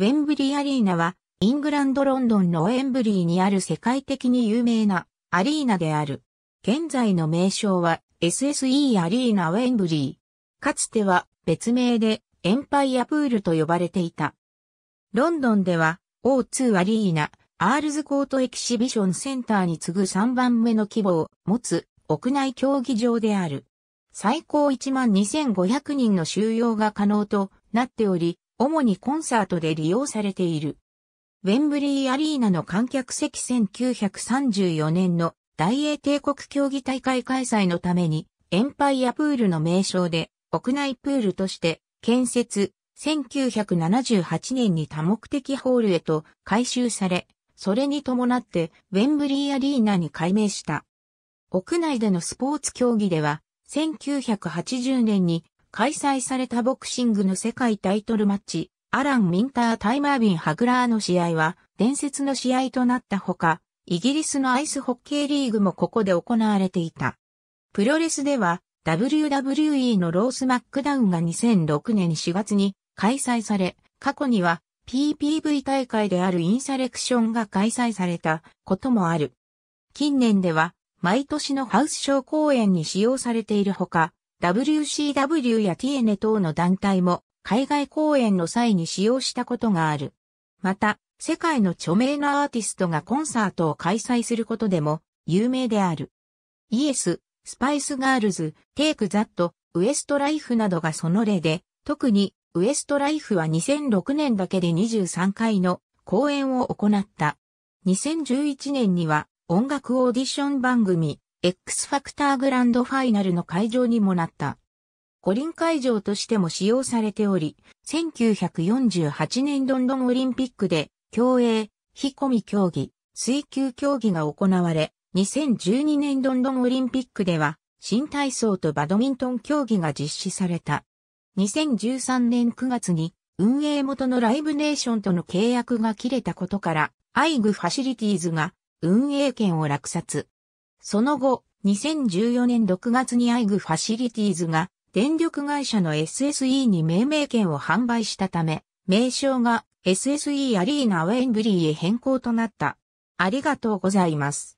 ウェンブリーアリーナは、イングランドロンドンのウェンブリーにある世界的に有名なアリーナである。現在の名称は SSE アリーナウェンブリー。かつては別名でエンパイアプールと呼ばれていた。ロンドンでは O2 アリーナ、アールズコートエキシビションセンターに次ぐ3番目の規模を持つ屋内競技場である。最高1万2500人の収容が可能となっており、主にコンサートで利用されている。ウェンブリーアリーナの観客席1934年の大英帝国競技大会開催のためにエンパイアプールの名称で屋内プールとして建設1978年に多目的ホールへと改修され、それに伴ってウェンブリーアリーナに改名した。屋内でのスポーツ競技では1980年に開催されたボクシングの世界タイトルマッチ、アラン・ミンタータイマービン・ハグラーの試合は伝説の試合となったほか、イギリスのアイスホッケーリーグもここで行われていた。プロレスでは WWE のロースマックダウンが2006年4月に開催され、過去には PPV 大会であるインサレクションが開催されたこともある。近年では毎年のハウスショー公演に使用されているほか、WCW や TN 等の団体も海外公演の際に使用したことがある。また、世界の著名なアーティストがコンサートを開催することでも有名である。イエス、スパイスガールズ、テイクザット、ウエストライフなどがその例で、特にウエストライフは2006年だけで23回の公演を行った。2011年には音楽オーディション番組 X ファクターグランドファイナルの会場にもなった。五輪会場としても使用されており、1948年ロンドンオリンピックで、競泳、飛込み競技、水球競技が行われ、2012年ロンドンオリンピックでは、新体操とバドミントン競技が実施された。2013年9月に、運営元のライブネーションとの契約が切れたことから、アイグファシリティーズが運営権を落札。その後、2014年6月にアイグファシリティーズが電力会社の SSE に命名権を販売したため、名称が SSE アリーナウェインブリーへ変更となった。ありがとうございます。